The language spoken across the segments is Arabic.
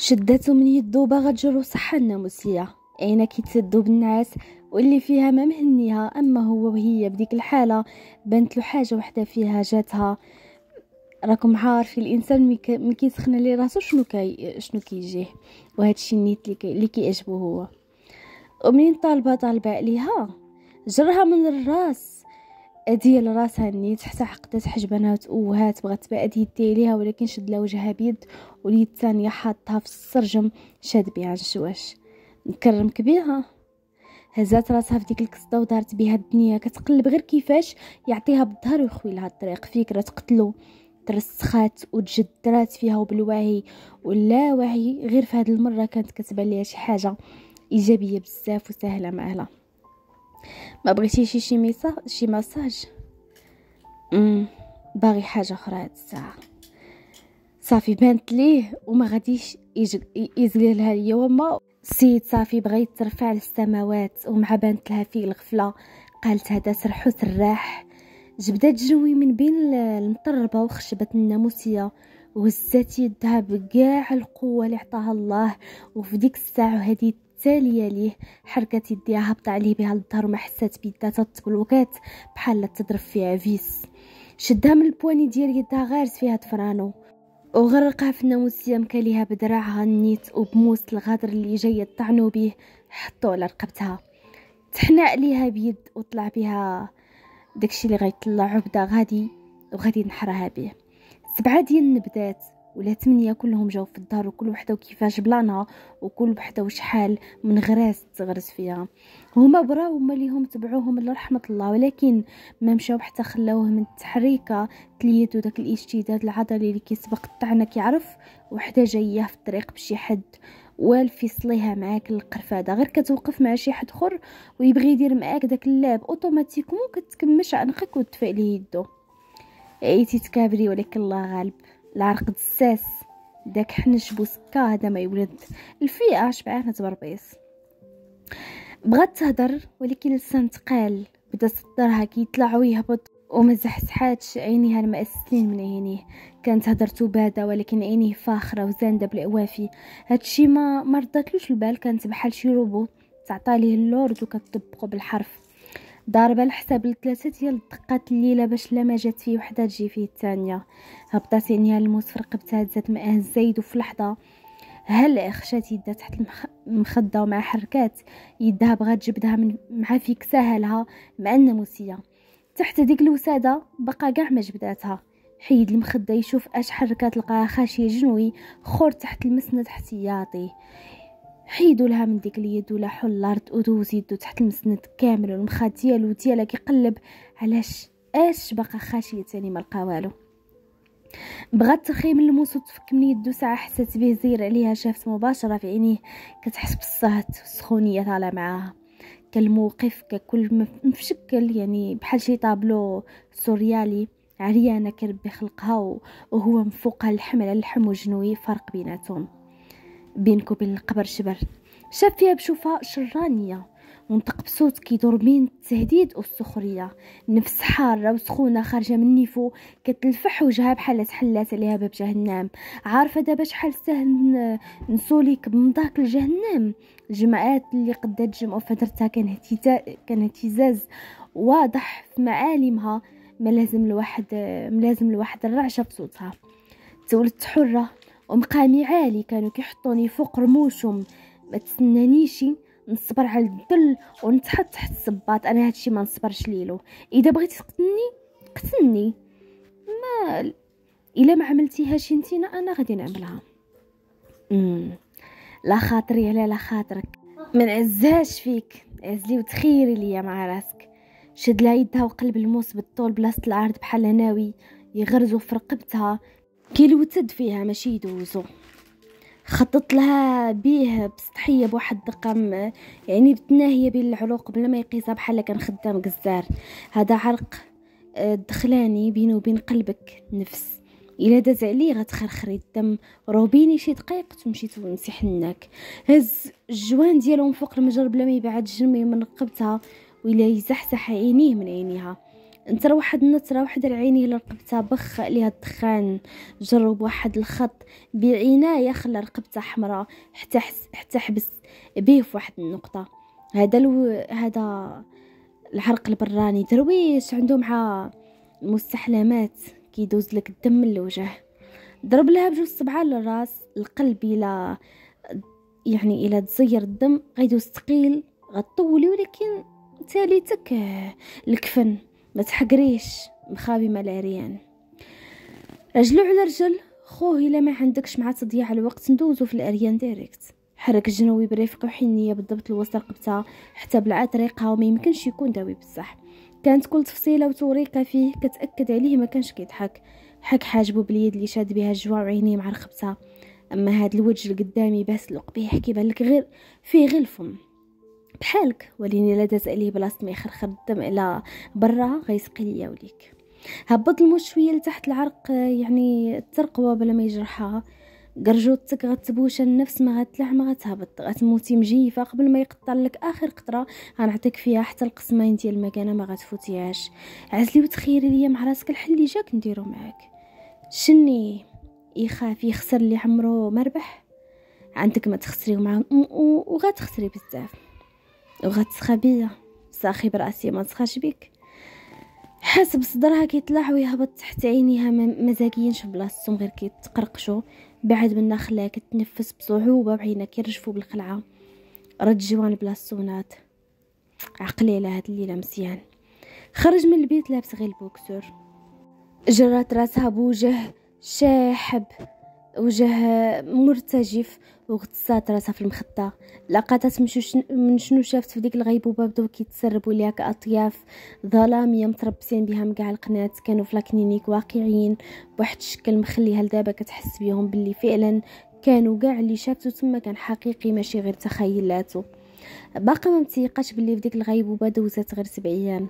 شدته من يدو باغا تجرو صحة الناموسية عينا كيتسدو بالنعاس واللي فيها ما مهنيها اما هو وهي بديك الحالة بنت له حاجة وحدة فيها جاتها راكم عارفين الانسان ملي كيسخن عليه راسو شنو كي شنو كيجيه وهذا الشيء النيت اللي كيعجبو هو ومنين طالبه طالبه عليها جرها من الراس ادي راسها نيت حتى حقدات حجبانات اوهات بغات تبعد يدي ليها ولكن شد لها وجهها بيد واليد الثانية حاطها في السرجم شاد بيها الجواش نكرمك بيها هزات راسها في ديك القصده ودارت بها الدنيا كتقلب غير كيفاش يعطيها بالظهر ويخوي لها الطريق فكره تقتلو ترسخات وتجدرات فيها وبالوعي ولا وعي غير في هذه المره كانت كتبان ليها شي حاجه ايجابيه بزاف وسهله معها ما بغيتيش شي ميساج شي مساج امم باغي حاجه اخرى هاد الساعه صافي بانت ليه وما غاديش يزللها ليا وما السيد صافي بغيت يترفع للسماوات ومع بانت لها فيه الغفله قالت هذا سرحو سراح جبدات جوي من بين المطربه وخشبة الناموسيه وهزات يدها بكاع القوه اللي عطاها الله وفي ديك الساعه هذه التالية ليه حركة يديها هبط عليه بها الظهر وما حسات بيداتها تبلوكات بحال تضرب فيها فيس شدها من البواني ديال يدها غارس فيها تفرانو وغرقها في الناموس مكاليها بدراعها النيت وبموس الغدر اللي جاي يطعنو به حطو على رقبتها تحنى عليها بيد وطلع بها داكشي اللي غيطلع عبدة غادي وغادي نحرها به سبعة ديال النبدات ولا ثمانية كلهم جاو في الدار وكل وحدة وكيفاش بلانها وكل وحدة وشحال من غراس تغرس فيها هما براو هما ليهم تبعوهم لرحمة الله ولكن ما مشاو حتى خلاوه من التحريكة تليت داك الاشتداد العضلي اللي كيسبق الطعنة كيعرف وحدة جاية في الطريق بشي حد والفصليها معاك القرفاده غير كتوقف مع شي حد اخر ويبغي يدير معاك داك اللعب اوتوماتيكمون كتكمش عنقك وتفعلي ليه يدو عيتي تكابري ولكن الله غالب العرق دساس داك حنش بوسكا هذا ما يولد الفئه شبعانه بربيص بغات تهضر ولكن لسان تقال بدا صدرها كيطلع ويهبط وما زحزحاتش عينيها المأسلين من عينيه كانت هضرته بادة ولكن عينيه فاخرة وزاندة بالأوافي هادشي ما مرضتلوش البال كانت بحال شي روبوت تعطى ليه اللورد وكتطبقو بالحرف ضاربه الحساب لثلاثه ديال الدقات الليله باش لا ما جات فيه وحده تجي فيه الثانيه هبطات عينيها الموت في رقبتها هزات مئه الزايد وفي لحظه هل خشات يدها تحت المخده ومع حركات يدها بغات تجبدها من مع فيك سهلها مع الناموسيه تحت ديك الوساده بقى كاع ما جبداتها حيد المخده يشوف اش حركات لقاها خاشيه جنوي خور تحت المسند احتياطي حيدوا لها من ديك اليد ولا حل الارض ودوز يدو تحت المسند كامل والمخا ديالو ديالها كيقلب علاش اش بقى خاشيه تاني ما لقى والو بغات تخيم الموس وتفك من يدو ساعه حست به زير عليها شافت مباشره في عينيه كتحس بالصهد والسخونيه طالعه معاها كالموقف ككل مفشكل يعني بحال شي طابلو سوريالي عريانه كربي خلقها وهو من فوقها الحمل على وجنوي فرق بيناتهم بينك وبين القبر شبر شاف فيها بشوفة شرانية ونطق بصوت كيدور بين التهديد والسخرية نفس حارة وسخونة خارجة من نيفو كتلفح وجهها بحال تحلات عليها باب جهنم عارفة دابا شحال ساهل نسوليك بمضاك الجهنم الجماعات اللي قد تجمعوا فدرتها كان كان اهتزاز واضح في معالمها ما لازم الواحد ما لازم الواحد الرعشة بصوتها تولدت حرة ومقامي عالي كانوا كيحطوني فوق رموشهم ما تسنانيشي نصبر على الدل ونتحط تحت الصباط انا هادشي ما نصبرش ليلو اذا بغيتي تقتلني قتلني ما الا ما عملتيهاش انتينا انا غادي نعملها مم. لا خاطري على لا خاطرك ما نعزهاش فيك عزلي وتخيري ليا مع راسك شد لها يدها وقلب الموس بالطول بلاصه العرض بحال ناوي يغرزو في رقبتها كي الوتد فيها ماشي يدوزو خطط لها بيه بسطحيه بواحد الدقه يعني بتناهيه بين العروق بلا ما يقيسها بحال كان خدام قزار هذا عرق آه، دخلاني بينه وبين قلبك نفس الا داز عليه غتخرخري الدم روبيني شي دقيق تمشي تونسي حناك هز الجوان ديالهم فوق المجرب بلا ما يبعد جنبي من رقبتها ولا يزحزح عينيه من عينيها انت واحد النت راه واحد العيني اللي رقبتها بخ ليها الدخان جرب واحد الخط بعناية خلى رقبتها حمراء حتى حتى حبس بيه في واحد النقطة هذا الو... هذا العرق البراني درويش عنده مع المستحلمات كيدوز لك الدم من الوجه ضرب لها بجوج صبعه للراس القلب الى يعني الى تزير الدم غيدوز ثقيل غطولي ولكن تالي تك الكفن ما تحقريش مخابي مال عريان رجلو على رجل خوه الا ما عندكش مع تضيع الوقت ندوزو في الاريان ديريكت حرك الجنوبي برفق وحنية بالضبط لوسط رقبتها حتى بلعا طريقها وما يمكنش يكون داوي بصح كانت كل تفصيله وتوريقه فيه كتاكد عليه ما كانش كيضحك حك حاجبو باليد اللي شاد بها الجوع وعينيه مع رقبتها اما هاد الوجه القدامي بس القبيح كيبان لك غير فيه غير الفم بحالك وليني لا داز عليه بلاصه ما يخرخر الدم على برا غيسقي ليا وليك هبط الموت شويه لتحت العرق يعني الترقوه بلا ما يجرحها قرجوتك غتبوش النفس ما غتلح ما غتهبط غتموتي مجيفه قبل ما يقطع لك اخر قطره غنعطيك فيها حتى القسمين ديال المكانه ما غتفوتيهاش عزلي وتخيري ليا مع راسك الحل اللي جاك نديرو معاك شني يخاف يخسر اللي عمرو مربح عندك ما تخسري ومع وغتخسري بزاف وغتسخى بيا ساخي براسي ما تسخاش بيك حاس بصدرها كيطلع ويهبط تحت عينيها مزاجيا شوف بلاصتهم غير كيتقرقشوا بعد منا خلاها كتنفس بصعوبه بعينها كيرجفوا بالقلعه رد جوان بلا عقلي على هاد الليله مزيان خرج من البيت لابس غير البوكسور جرات راسها بوجه شاحب وجه مرتجف وغتسات راسها في المخدة لقطت من شنو شافت في ديك الغيبوبة بدو كيتسربوا ليها كأطياف ظلامية متربسين بها من كاع القناة كانوا في لاكنينيك واقعيين بواحد الشكل مخليها لدابا كتحس بيهم باللي فعلا كانوا قاع اللي شافتو تما كان حقيقي ماشي غير تخيلاته باقا ما متيقاش بلي فديك الغيبوبه دوزات غير سبع ايام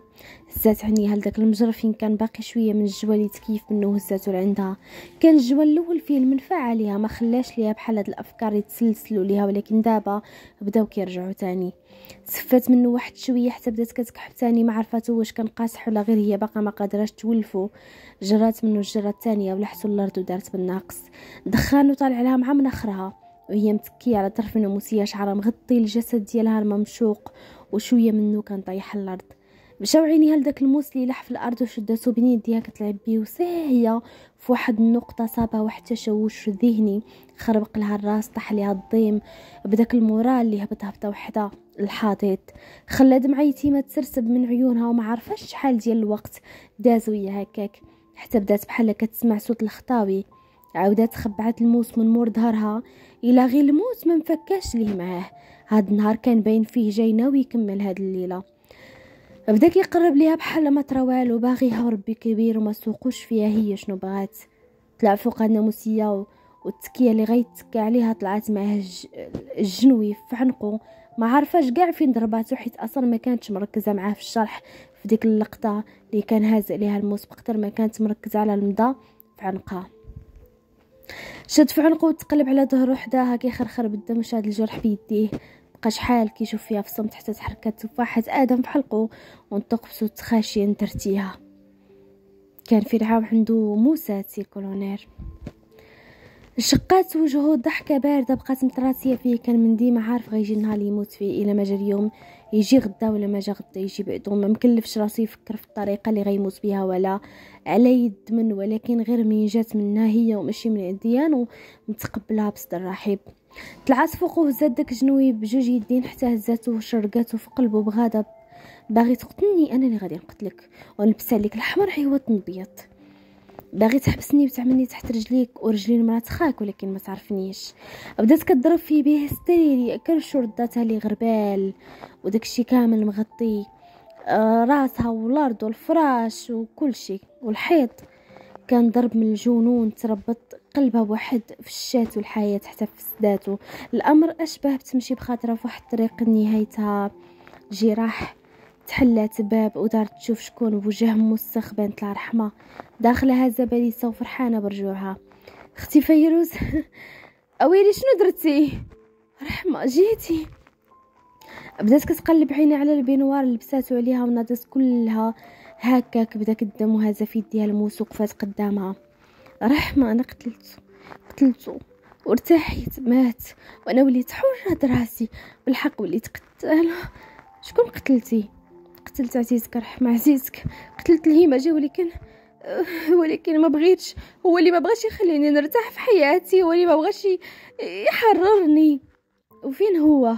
هزات عينيها لداك المجرى فين كان باقي شويه من الجوال يتكيف منه هزاتو لعندها كان الجوال الاول فيه المنفعه عليها ما خلاش ليها بحال هاد الافكار يتسلسلوا ليها ولكن دابا بداو كيرجعوا تاني تسفات منه واحد شويه حتى بدات كتكحب تاني ما عرفاتو واش كان قاصح ولا غير هي باقا ما قادراش تولفو جرات منه الجره الثانيه ولحسو الارض ودارت بالناقص دخان وطالع لها مع اخرها وهي متكية على طرف ناموسية شعرها مغطي الجسد ديالها الممشوق وشوية منو كان طايح الأرض مشاو عينيها لداك الموس اللي لح في الارض وشداتو بين يديها كتلعب بيه وساهية في واحد النقطة صابها واحد تشوش ذهني خربق لها الراس طاح ليها الضيم بداك المورال اللي هبط هبطة وحدة الحاطيت خلا دمعة يتيمة تسرسب من عيونها وما عارفاش شحال ديال الوقت داز ويا هكاك حتى بدات بحال كتسمع صوت الخطاوي عاودات خبعت الموس من مور ظهرها الى غير الموس ما مفكاش ليه معاه هاد النهار كان باين فيه جاي ناوي يكمل هاد الليله بدا كيقرب ليها بحال ما ترى والو باغيها وربي كبير وما سوقوش فيها هي شنو بغات طلع فوق الناموسيه والتكيه اللي غيتكى عليها طلعت معاه الجنوي في عنقو ما عارفاش كاع فين ضرباتو حيت اصلا ما كانتش مركزه معاه في الشرح في ديك اللقطه اللي كان هاز ليها الموس بقدر ما كانت مركزه على المضى في عنقها شد في عنقه وتقلب على ظهره حداها كيخرخر بالدم شاد الجرح بيديه بقى شحال كيشوف فيها في الصمت حتى تحركات تفاحة آدم في حلقه ونطق بصوت خاشي ترتيها كان العام عنده موسى سي كولونير شقات وجهه ضحكة باردة بقات متراسية فيه كان من ديما عارف غيجي النهار لي يموت فيه إلا ما جا اليوم يجي غدا ولا ما جا غدا يجي بعدو ما مكلفش راسي يفكر في الطريقة اللي غيموت بيها ولا على يد من ولكن غير من جات منها هي ومشي من عنديان ومتقبلها بصدر رحيب طلعت فوقه هزات داك جنوي بجوج يدين حتى هزاتو وشرقاته في قلبه بغضب باغي تقتلني انا اللي غادي نقتلك ونلبس عليك الاحمر عيوط نبيض باغي تحبسني وتعملني تحت رجليك ورجلي لمرات خاك ولكن ما تعرفنيش بدات كضرب في بيه ستيري كرشو رداتها لي غربال وداكشي كامل مغطي آه، راسها والارض والفراش وكل شيء والحيط كان ضرب من الجنون تربط قلبها واحد في الشات والحياة حتى في سداته الأمر أشبه بتمشي بخاطرة في واحد الطريق نهايتها جراح تحلات باب ودارت تشوف شكون بوجههم وسخ بنت الرحمة داخلها زباليسة وفرحانة برجوعها اختي فيروز اويلي شنو درتي رحمة جيتي بدات كتقلب عيني على البنوار اللي لبساتو عليها وناضت كلها هكاك بداك الدم وهزا في يديها الموس وقفات قدامها رحمه انا قتلتو قتلته وارتحيت مات وانا وليت حره دراسي بالحق وليت قتاله شكون قتلتي قتلت عزيزك رحم عزيزك قتلت الهمجة ولكن آه، ولكن ما بغيتش هو اللي ما بغاش يخليني نرتاح في حياتي هو اللي ما بغاش يحررني وفين هو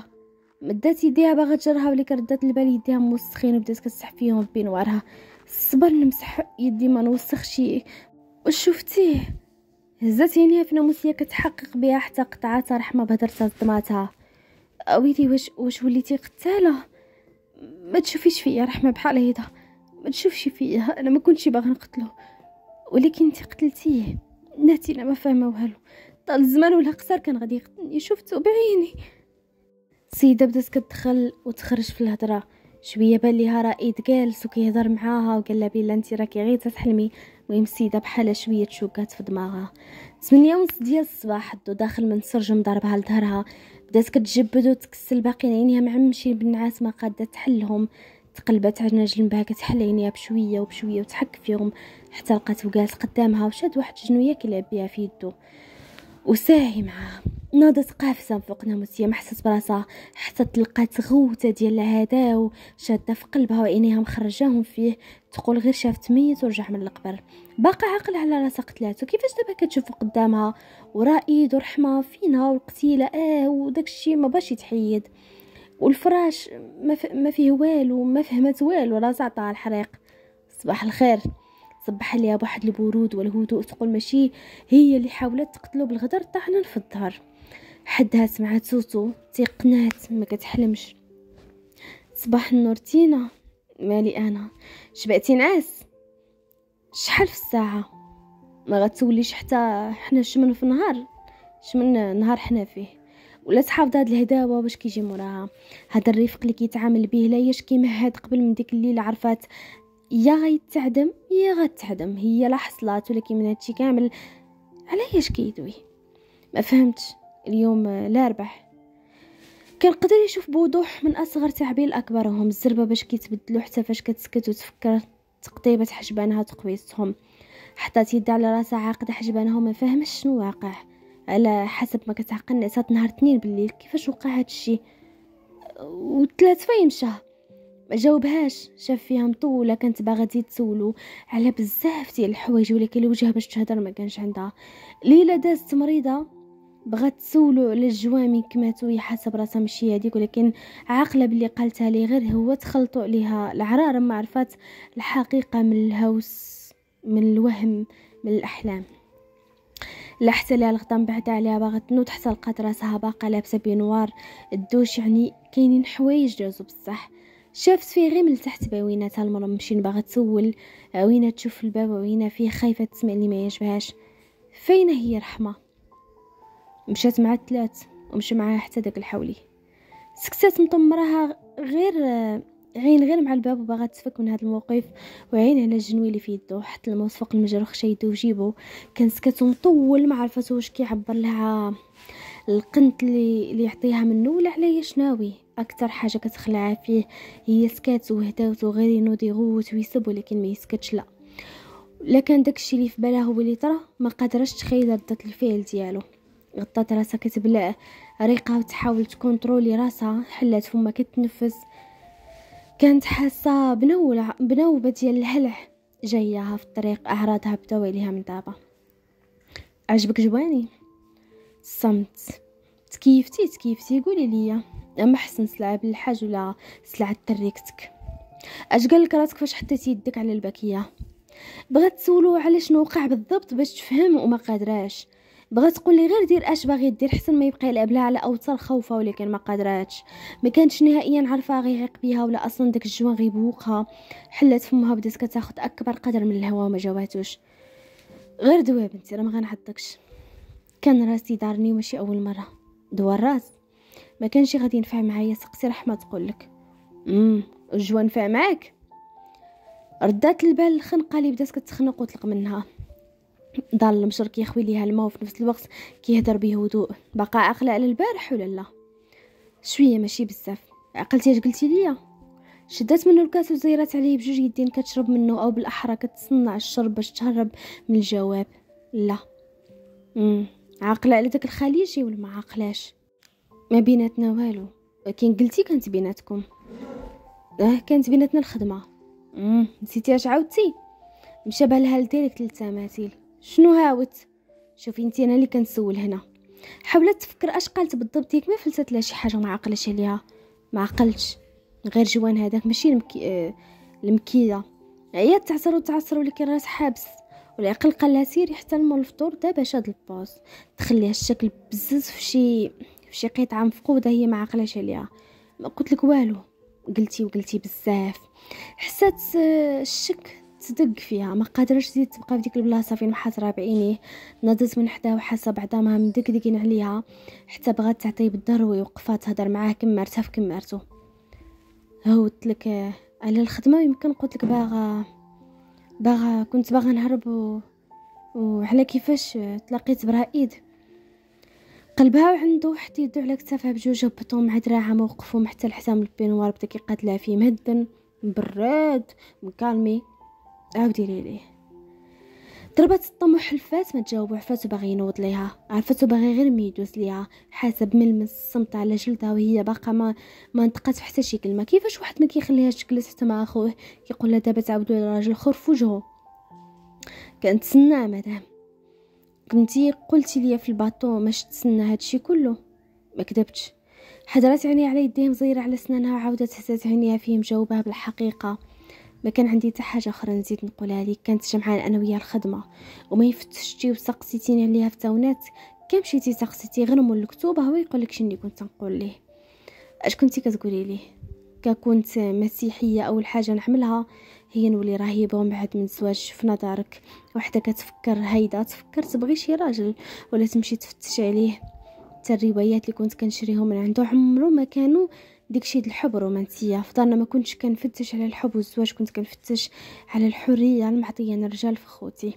مدات يديها باغا تجرها ولي ردات البال يديها موسخين وبدات كتسح فيهم بينوارها صبر نمسح يدي ما نوسخ واش شفتيه هزات عينيها في ناموسية كتحقق بها حتى قطعاتها رحمة بهدرتها صدماتها ويلي واش واش وليتي قتاله ما تشوفيش فيا رحمة بحال هيدا ما تشوفش فيا انا ما كنتش باغا نقتله ولكن انت قتلتيه ناتي انا ما فاهمه والو طال الزمان ولا قصر كان غادي يقتلني شفتو بعيني السيده بدات كتدخل وتخرج في الهضره شويه بان ليها رائد جالس وكيهضر معاها وقال لها بلا انت راكي غير تحلمي المهم السيده بحال شويه تشوكات في دماغها 8 ونص ديال الصباح الضو داخل من سرجم ضربها لظهرها بدات كتجبد وتكسل باقي عينيها معمشين بالنعاس ما قاده تحلهم تقلبت على جنبها كتحل عينيها بشويه وبشويه وتحك فيهم حتى لقات وقالت قدامها وشاد واحد جنويه كيلعب بها في يدو وساهي معاه ناضت قافزة فوق ناموسية محسس براسة براسها حتى تلقات غوتة ديال هذا وشادة في قلبها وعينيها مخرجاهم فيه تقول غير شافت ميت ورجع من القبر باقا عقل على راسها قتلاتو كيفاش دابا كتشوفو قدامها ورائد ورحمة فينا والقتيلة اه وداكشي ما باش يتحيد والفراش ما, ف... ما فيه والو ما فهمت والو راسها عطاها الحريق صباح الخير صبح عليها بواحد البرود والهدوء تقول ماشي هي اللي حاولت تقتلو بالغدر طاحنا في الدار حدها سمعت صوتو تيقنات ما كتحلمش صباح النور تينا مالي انا شبعتي نعاس شحال في الساعه ما غتوليش حتى حنا شمن في النهار شمن نهار حنا فيه ولا تحافظ هاد الهداوه باش كيجي موراها هاد الرفق اللي كيتعامل بيه لا هي كيمهد قبل من ديك الليله عرفات يا غيتعدم يا غتعدم هي لا حصلات ولا كي من هادشي كامل علاش كيدوي ما فهمتش اليوم آه، لا ربح كنقدر يشوف بوضوح من اصغر تعبير لاكبرهم الزربه باش كيتبدلوا حتى فاش كتسكت وتفكر تقطيبه حجبانها تقويصهم حطات يدها على راسها عاقده حجبانها وما فاهمش شنو واقع على حسب ما كتعقل نعسات نهار اثنين بالليل كيفاش وقع هادشي وثلاث فين مشى ما جاوبهاش شاف فيها مطولة كانت باغا تزيد تسولو على بزاف ديال الحوايج ولكن الوجه باش تهدر ما كانش عندها ليلى دازت مريضة بغات تسولو على الجوامي كماتو هي حسب راسها ماشي هذيك ولكن عاقله باللي قالتها ليه غير هو تخلطوا عليها العرار ما عرفات الحقيقه من الهوس من الوهم من الاحلام لحتى لها ليها بعد عليها باغا تنوض حتى لقات راسها باقا لابسه بنوار الدوش يعني كاينين حوايج جازو بصح شافت فيه غير من تحت بعويناتها المرة مشين باغا تسول عوينة آه، تشوف الباب وعوينة فيه خايفة تسمع اللي ما يشبهاش فين هي رحمة مشات مع الثلاث ومش معاها حتى داك الحولي سكتات مطمراها غير عين آه، غير مع الباب وباغا تفك من هذا الموقف وعين على الجنوي اللي في يدو حط الموس فوق المجرخ شايدو في جيبو كان سكت مطول ما عرفت واش كيعبر لها القنت اللي, اللي يعطيها منه ولا على شناوي اكتر حاجه كتخلع فيه هي سكات وهداوت وغير ينوض يغوت ويسب ولكن ما يسكتش لا لكن داكشي اللي في بالها هو اللي طرا ما قادرش تخيل ردة الفعل ديالو غطات راسها كتبلع ريقه وتحاول تكونترولي راسها حلات فما كتنفس كانت حاسه بنولة بنوبه ديال الهلع جاياها في الطريق اعراضها بداو عليها من دابا عجبك جواني صمت تكيفتي تكيفتي قولي ليا ما حسن سلعة بالحاج ولا سلعة تريكتك اش قالك راسك فاش حطيتي يدك على الباكيه بغات تسولو على شنو وقع بالضبط باش تفهم وما قادراش بغات تقول لي غير دير اش باغي دير حسن ما يبقى يلعب لها على اوتار خوفه ولكن ما قادراتش ما كانتش نهائيا عارفه غيعيق بيها ولا اصلا داك الجوان غيبوقها حلات فمها بدات كتاخد اكبر قدر من الهواء ما جاوباتوش غير دوا بنتي راه ما غنعطكش كان راسي دارني ماشي اول مره دوا الراس ما كانش غادي ينفع معايا سقسي رحمه تقول لك امم الجوا نفع معاك ردات البال الخنقه اللي بدات كتخنق وطلق منها دار المشر كيخوي ليها الماء وفي نفس الوقت كيهضر بهدوء بقى عاقله على البارح ولا لا شويه ماشي بزاف عقلتي اش قلتي ليا شدات منه الكاس وزيرات عليه بجوج يدين كتشرب منه او بالاحرى كتصنع الشرب باش تهرب من الجواب لا امم عقله على داك الخليجي ولا ما عقلاش ما بيناتنا والو ولكن قلتي كانت بيناتكم اه كانت بيناتنا الخدمه امم نسيتي اش عاودتي مشى بالها لديريكت للتماثيل شنو هاوت شوفي انت انا اللي كنسول هنا حاولت تفكر اش قالت بالضبط ما فلتت لا شي حاجه ما عقلش عليها ما عقلتش غير جوان هذاك ماشي المكي... آه... المكيه هي تعثر وتعثر ولكن راس حابس والعقل قال لها سيري حتى المول الفطور دابا شاد الباص تخليها الشكل بزز في شي شي قطعه مفقوده هي ما عقلاش عليها ما قلت لك والو قلتي وقلتي بزاف حسات الشك تدق فيها ما قادرش تزيد تبقى في ديك البلاصه فين محاصره بعينيه نادت من حداه وحاسه بعظامها مدقدقين عليها حتى بغات تعطيه بالضروي وقفات تهضر معاه كمرتها في كمرتو هوت لك على الخدمه يمكن قلت لك باغا باغا كنت باغا نهرب و... وعلى كيفاش تلاقيت برائد قلبها وعندو حتى يدو على كتافها بجوج هبطو مع دراعها موقفهم حتى الحزام البينوار بدا كيقاتلها فيه مهدن مبرد مكالمي عاودي ليه ضربات الطموح الفات ما تجاوبو عرفاتو باغي ينوض ليها عرفاتو باغي غير ميدوز ليها حاسب ملمس الصمت على جلدها وهي باقا ما ما نطقات حتى شي كلمه كيفاش واحد ما كيخليهاش تجلس حتى مع اخوه كيقول لها دابا تعاودوا لراجل خور في وجهه كانت مدام كنتي قلتي ليا في الباطو باش تسنى هادشي كله ما كدبتش حضرات عيني على يديه مزيره على سنانها عاودت حسات عينيها فيه مجاوبها بالحقيقه ما كان عندي حتى حاجه اخرى نزيد نقولها لك كانت جمعان انا ويا الخدمه وما يفتشتي وسقسيتيني عليها في تاونات كان مشيتي سقسيتي غير مول الكتوبه هو يقول لك شنو كنت نقول ليه اش كنتي كتقولي ليه ككنت مسيحيه اول حاجه نعملها هي نولي رهيبه ومن بعد من الزواج شفنا دارك وحده كتفكر هايده تفكر تبغي شي راجل ولا تمشي تفتش عليه حتى الروايات اللي كنت كنشريهم من عنده عمرو ما كانوا داكشي د الحب الرومانسيه فضلنا ما كنتش كنفتش على الحب والزواج كنت كنفتش على الحريه المعطيه للرجال في خوتي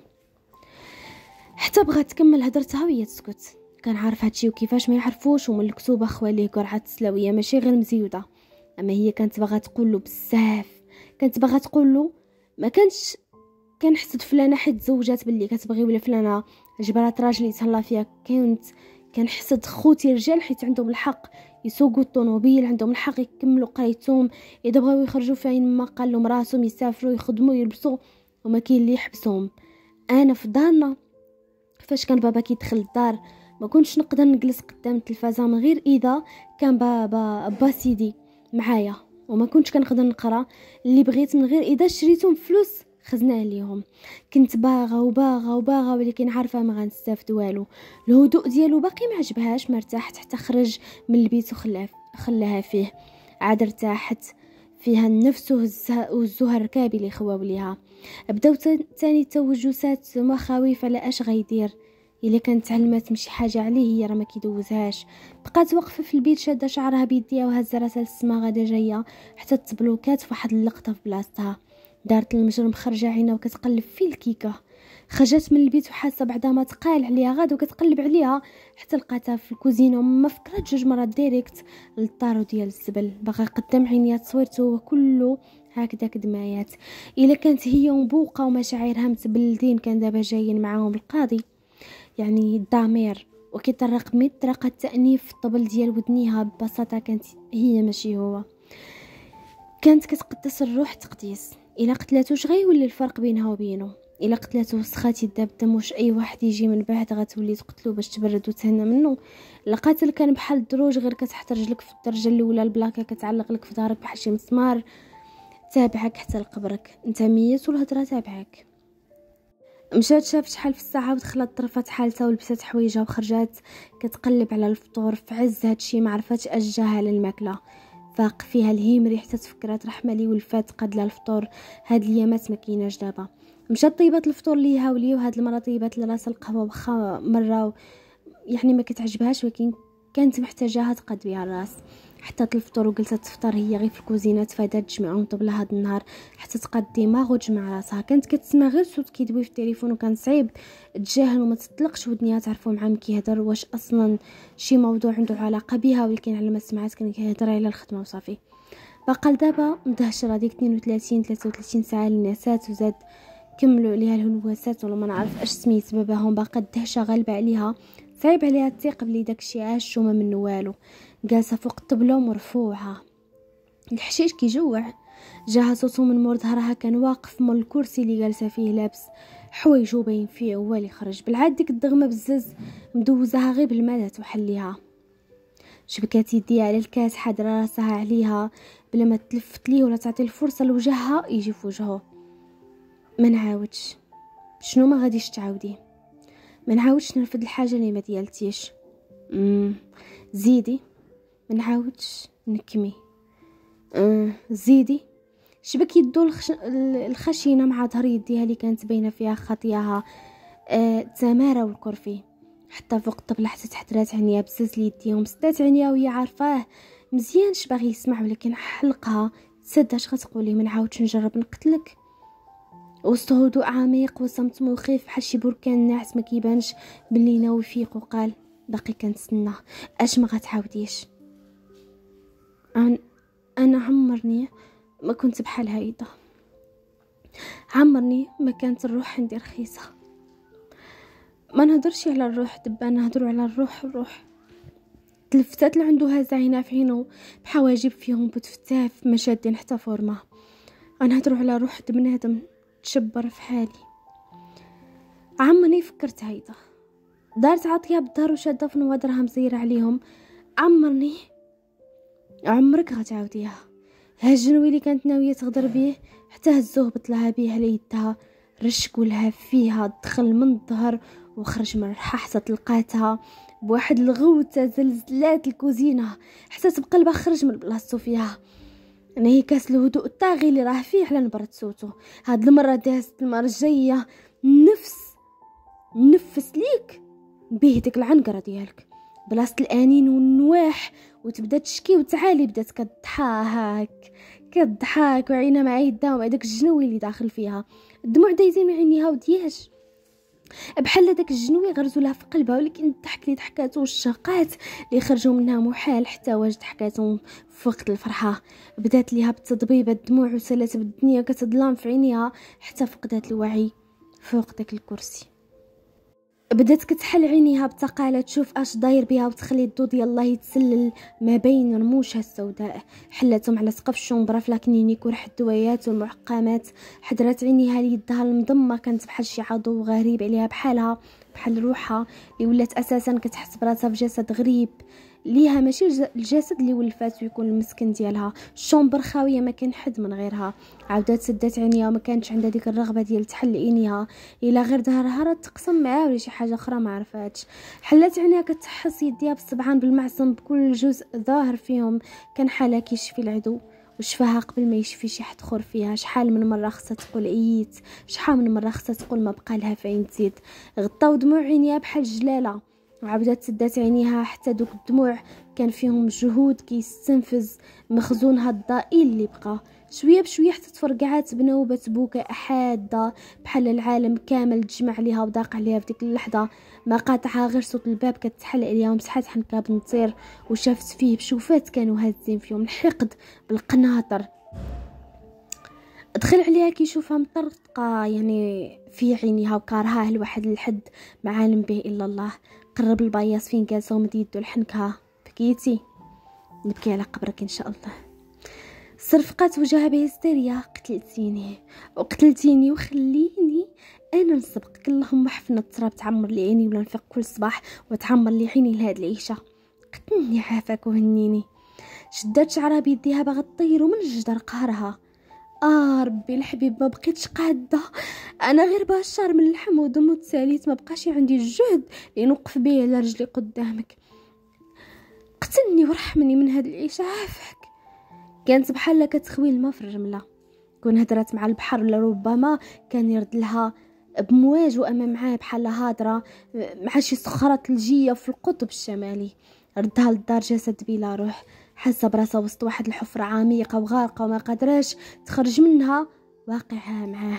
حتى بغات تكمل هضرتها وهي تسكت كان عارف هادشي وكيفاش ما يعرفوش ومن الكتوبه خواليه قرعه السلاويه ماشي غير مزيوده اما هي كانت باغا تقول له بزاف كانت باغا تقول له ما كانش كنحسد فلانه حيت تزوجات باللي كتبغي ولا فلانه جبرات راجل يتهلا فيها كنت كنحسد خوتي الرجال حيت عندهم الحق يسوقوا الطوموبيل عندهم الحق يكملوا قرايتهم اذا بغاو يخرجوا فين ما قال لهم راسهم يسافروا يخدموا يلبسوا وما كاين اللي يحبسهم انا في دارنا فاش كان بابا كيدخل الدار ما كنتش نقدر نجلس قدام التلفازه من غير اذا كان بابا با سيدي معايا وما كنتش كنقدر نقرا اللي بغيت من غير اذا شريتهم فلوس خزناه ليهم كنت باغا وباغا وباغا ولكن عارفه ما غنستافد والو الهدوء ديالو باقي ما عجبهاش مرتاحت حتى خرج من البيت وخلاها خلاها فيه عاد ارتاحت فيها النفس وهزوها الركابي اللي خواو ليها بداو تاني التوجسات مخاوف على اش غيدير الا كانت تعلمات من شي حاجه عليه هي راه ما كيدوزهاش بقات واقفه في البيت شاده شعرها بيديها وهزه راسها للسما غاده جايه حتى تبلوكات في واحد اللقطه في بلاصتها دارت المجرم خرجة عينها وكتقلب في الكيكه خرجت من البيت وحاسه بعدا ما تقال عليها غاد وكتقلب عليها حتى لقاتها في الكوزينه وما فكرت جوج مرات ديريكت للطارو ديال الزبل باغا قدام عينيا تصويرته هو كله هكذا كدمايات الا كانت هي مبوقه ومشاعرها متبلدين كان دابا جايين معاهم القاضي يعني الضمير وكي الرقمي طريقة تأنيف الطبل ديال ودنيها ببساطة كانت هي ماشي هو كانت كتقدس الروح تقديس الا قتلاتو شغي ولا الفرق بينها وبينه الا قتلاتو وسخات يدا دموش واش اي واحد يجي من بعد غتولي تقتلو باش تبرد وتهنى منه القاتل كان بحال الدروج غير كتحط رجلك في الدرجه الاولى البلاكه كتعلق لك في دارك بحال شي مسمار تابعك حتى لقبرك انت ميت والهضره تابعك مشات شافت شحال في الساعة ودخلت طرفات حالتها ولبست حويجها وخرجات كتقلب على الفطور في عز هادشي معرفاتش اشجاها على الماكلة فاق فيها الهيم ريحتها تفكرات رحمة لي ولفات قد الفطور هاد اليامات ما كايناش دابا مشات طيبات الفطور ليها ولي وهاد المرة طيبات لراسها القهوة واخا مرة يعني ما كتعجبهاش ولكن كانت محتاجاها تقاد بها الراس حتى الفطور وجلسة تفطر هي غير في الكوزينه تفادات تجمعهم طبل هاد النهار حتى تقاد دماغ وتجمع راسها كانت كتسمع غير صوت كيدوي في التليفون وكان صعيب تجاهل وما تطلقش ودنيا تعرفو من كيهضر واش اصلا شي موضوع عنده علاقه بها ولكن على ما سمعت كان كيهضر على الخدمه وصافي باقا لدابا مدهشره ديك 32 33 ساعه للنسات وزاد كملوا عليها الهلوسات ولا ما نعرف اش سميت باباهم باقا الدهشه غالبه عليها صعيب عليها تيق بلي داكشي عاش وما منو والو جالسة فوق الطبلة مرفوعة الحشيش كيجوع جاها صوتو من مور ظهرها كان واقف مول الكرسي اللي جالسه فيه لابس حوايجو باين فيه هو اللي خرج بالعاد ديك الدغمه بزز مدوزاها غير بالماء وحليها شبكات يديها على الكاس حاضره راسها عليها بلا ما تلفت ليه ولا تعطي الفرصه لوجهها يجي في وجهه ما نعاودش شنو ما غاديش تعاودي ما نعاودش نرفض الحاجه اللي ما ديالتيش زيدي منعاودش نكمي أمم. زيدي شبك يدو الخش... الخشينة مع ظهر يديها اللي كانت باينة فيها خطياها أه تمارا والكرفي حتى فوق الطبلة حتى تحترات عينيها بزاز ليديهم سدات عينيها وهي عارفاه مزيان باغي يسمع ولكن حلقها تسداش غتقولي منعاودش نجرب نقتلك وسط هدوء عميق وصمت مخيف بحال شي بركان ناعس ما كيبانش بلي ناوي يفيق وقال باقي كنتسناه اش ما غتعاوديش عن أنا عمرني ما كنت بحال هيدا عمرني ما كانت الروح عندي رخيصة ما نهضرش على الروح دبا نهدرو على الروح الروح تلفتات اللي عندها زعينة في عينو بحواجب فيهم بتفتاف مشادين حتى فورما غنهضرو على روح بنادم تشبر في حالي عمرني فكرت هيدا دارت عطيه بدار وشاده في نوادرها مزيره عليهم عمرني عمرك غتعاوديها ها الجنوي اللي كانت ناويه تغدر بيه حتى هزوه بطلها بيه على يدها رشقولها فيها دخل من الظهر وخرج من رحها حتى تلقاتها بواحد الغوتة زلزلات الكوزينة حتى بقلبها خرج من بلاصتو فيها انا كاس الهدوء الطاغي اللي راه فيه على نبرة صوتو هاد المرة دازت المرة الجاية نفس نفس ليك بيه ديك العنقرة ديالك بلاصه الانين والنواح وتبدا تشكي وتعالي بدات كضحك كضحك وعينها معيده ومع داك الجنوي اللي داخل فيها الدموع دايزين من عينيها ودياش بحال داك الجنوي غرزو لها في قلبها ولكن الضحك اللي ضحكاتو والشقات اللي خرجوا منها محال حتى واش ضحكاتهم في وقت الفرحه بدات ليها بالتضبيبه الدموع وسالات بالدنيا كتظلام في عينيها حتى فقدات الوعي فوق داك الكرسي بدات كتحل عينيها بتقالة تشوف اش داير بها وتخلي الضو ديال الله يتسلل ما بين رموشها السوداء حلاتهم على سقف الشومبرا فلاكنينيك ورح الدويات والمعقمات حضرات عينيها ليدها المضمة كانت بحال شي عضو غريب عليها بحالها بحال روحها اللي ولات اساسا كتحس براسها في جسد غريب ليها ماشي الجسد اللي ولفات ويكون المسكن ديالها الشومبر خاويه ما كان حد من غيرها عاودات سدات عينيها وما كانتش عندها ديك الرغبه ديال تحل عينيها الا غير ظهرها راه تقسم معاه ولا شي حاجه اخرى ما عرفاتش حلات عينيها كتحس يديها بالصبعان بالمعصم بكل جزء ظاهر فيهم كان حالها كيشفي العدو وشفاها قبل ما يشفي شي حد خور فيها شحال من مره خصها تقول عييت شحال من مره خصها تقول ما بقى لها فين تزيد غطاو دموع عينيها بحال جلاله وعاودت سدات عينيها حتى دوك الدموع كان فيهم جهود كيستنفذ مخزونها الضئيل اللي بقى شويه بشويه حتى تفرقعات بنوبه بكاء حاده بحال العالم كامل تجمع عليها وضاق عليها في ديك اللحظه ما قاطعها غير صوت الباب كتحل عليها ومسحات حنكه بنطير وشافت فيه بشوفات كانوا هازين فيهم الحقد بالقناطر دخل عليها كيشوفها مطرقه يعني في عينيها وكارهاه لواحد الحد معالم به الا الله قرب البياض فين جالسة ومد يدو الحنكة بكيتي نبكي على قبرك إن شاء الله صرفقات وجهها بهستيريا قتلتيني وقتلتيني وخليني انا نسبقك اللهم حفنا التراب تعمر لي عيني ولا نفيق كل صباح وتعمر لي عيني لهاد العيشه قتلني عافاك وهنيني شدات شعرها بيديها باغا تطير ومن الجدر قهرها اه ربي الحبيب ما بقيتش قاده انا غير بشر من اللحم ودم وتساليت ما بقاش عندي الجهد لنوقف بيه به على رجلي قدامك قتلني ورحمني من هاد عافاك كانت بحال كتخوي الماء في الرمله كون هدرات مع البحر لربما كان يرد لها بمواج واما معاه بحال هادره مع شي صخره ثلجيه في القطب الشمالي ردها للدار جسد بلا روح حاسة براسها وسط واحد الحفرة عميقة وغارقة وما قادراش تخرج منها واقعها معاه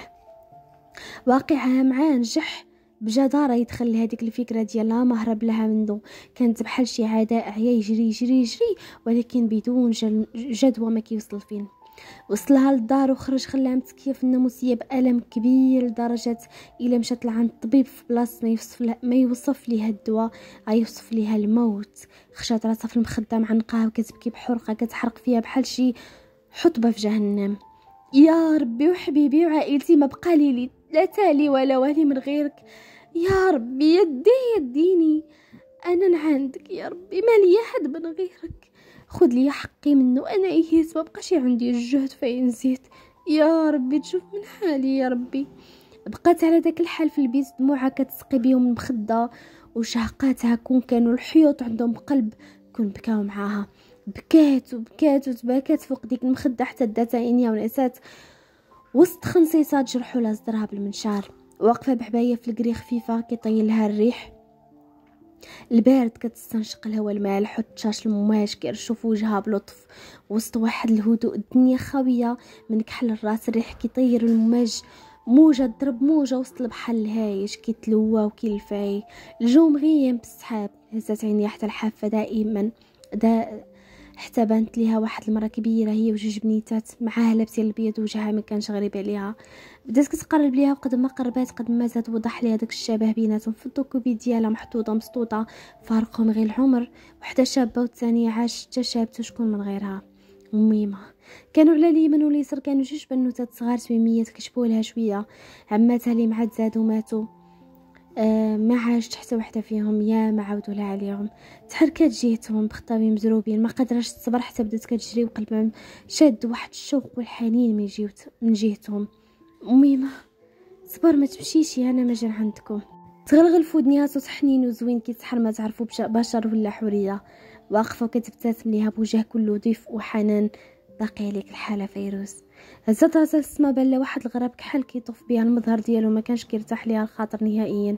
واقعها معاه نجح بجدارة يدخل لهذيك الفكرة ديالها مهرب لها منه كانت بحال شي عداء عيا يجري يجري يجري ولكن بدون جدوى ما كيوصل فين وصلها للدار وخرج خلاها متكيه في الناموسيه بالم كبير لدرجه الا مشات لعند الطبيب في بلاصه ما يوصف لها ما يوصف ليها الدواء غيوصف آه، ليها الموت خشات راسها في المخده معنقاها وكتبكي بحرقه كتحرق فيها بحال شي حطبه في جهنم يا ربي وحبيبي وعائلتي ما بقى لي لا تالي ولا والي من غيرك يا ربي يدي يديني انا عندك يا ربي ما لي احد من غيرك خذ لي حقي منه انا ايهيت ما بقاش عندي الجهد فين زيت يا ربي تشوف من حالي يا ربي بقات على داك الحال في البيت دموعها كتسقي بيهم المخده وشهقاتها كون كانوا الحيوط عندهم قلب كون بكاو معاها بكات وبكات وتباكات فوق ديك المخده حتى داتها عينيها ونسات وسط خنصيصات جرحوا لها صدرها بالمنشار واقفه بحبايه في الكري خفيفه كيطيلها الريح البارد كتستنشق الهواء المالح وتشاش المماش كيرشف وجهها بلطف وسط واحد الهدوء الدنيا خاوية من كحل الراس الريح كيطير الموج موجة تضرب موجة وسط البحر الهايج كيتلوى وكيلفاي الجو مغيم بالسحاب هزات عيني حتى الحافة دائما دا حتى بانت ليها واحد المره كبيره هي وجوج بنيتات معاها لابسين البيض وجهها ما كانش غريب عليها بدات كتقرب ليها وقد ما قربات قد ما زاد وضح ليها داك الشبه بيناتهم في الدوكوبي ديالها محطوطه مسطوطه فارقهم غير العمر وحده شابه والثانيه عاش حتى شابته شكون من غيرها ميمة كانوا على اليمين واليسر كانوا جوج بنوتات صغار سميميات كشبوا لها شويه عماتها اللي معاد زادو ماتوا آه، ما عاشت حتى وحده فيهم يا ما عاودوا لها عليهم تحركات جيتهم بخطابي مزروبين ما قدرش تصبر حتى بدات كتجري وقلبها شاد واحد الشوق والحنين من جيت من جهتهم ميمه صبر ما تمشيش انا ما جا عندكم تغلغل في ودنيها صوت حنين وزوين كي ما تعرفوا بشر ولا حوريه واقفه وكتبتسم ليها بوجه كله ضيف وحنان باقي عليك الحاله فيروز هزتها زل السما بان واحد الغراب كحل كيطوف بها المظهر ديالو ما كانش كيرتاح ليها الخاطر نهائيا